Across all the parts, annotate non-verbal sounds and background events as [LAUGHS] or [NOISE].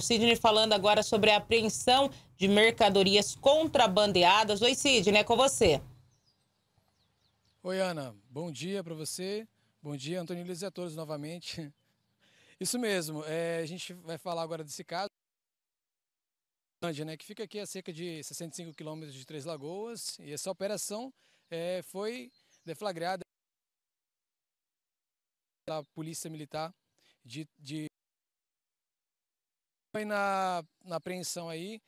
Sidney falando agora sobre a apreensão de mercadorias contrabandeadas. Oi, Sidney, é com você. Oi, Ana. Bom dia para você. Bom dia, Antônio Luiz e a todos novamente. [LAUGHS] Isso mesmo. É, a gente vai falar agora desse caso. Né, que fica aqui a cerca de 65 quilômetros de Três Lagoas. E essa operação é, foi deflagrada pela Polícia Militar de, de foi na, na, apreensão aí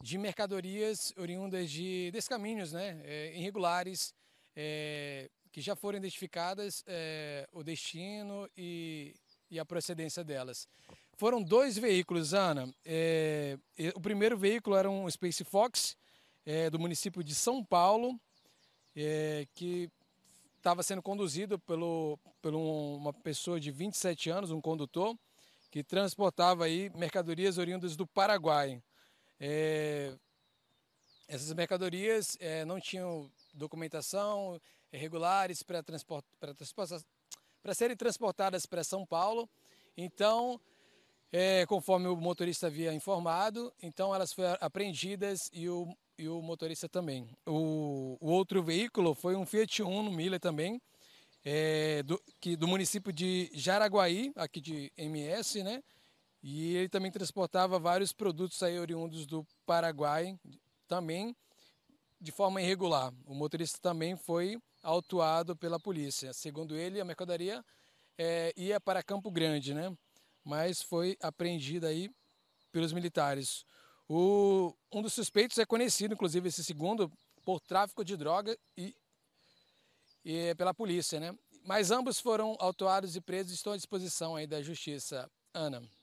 de mercadorias oriundas de descaminhos, né, é, irregulares, é, que já foram identificadas é, o destino e, e, a procedência delas. Foram dois veículos, Ana. o primeiro veículo era um Space Fox do município de São Paulo, que estava sendo conduzido pelo, por uma pessoa de 27 anos, um condutor, que transportava aí mercadorias oriundas do Paraguai. É, essas mercadorias é, não tinham documentação é, regulares para serem transportadas para São Paulo. Então, é, conforme o motorista havia informado, então elas foram apreendidas e o, e o motorista também. O, o outro veículo foi um Fiat Uno Miller também, é, do, que, do município de Jaraguaí, aqui de MS, né? E ele também transportava vários produtos aí oriundos do Paraguai, também de forma irregular. O motorista também foi autuado pela polícia. Segundo ele, a mercadoria é, ia para Campo Grande, né? Mas foi apreendida aí pelos militares. O, um dos suspeitos é conhecido, inclusive esse segundo, por tráfico de droga e e pela polícia, né? Mas ambos foram autuados e presos e estão à disposição aí da justiça. Ana.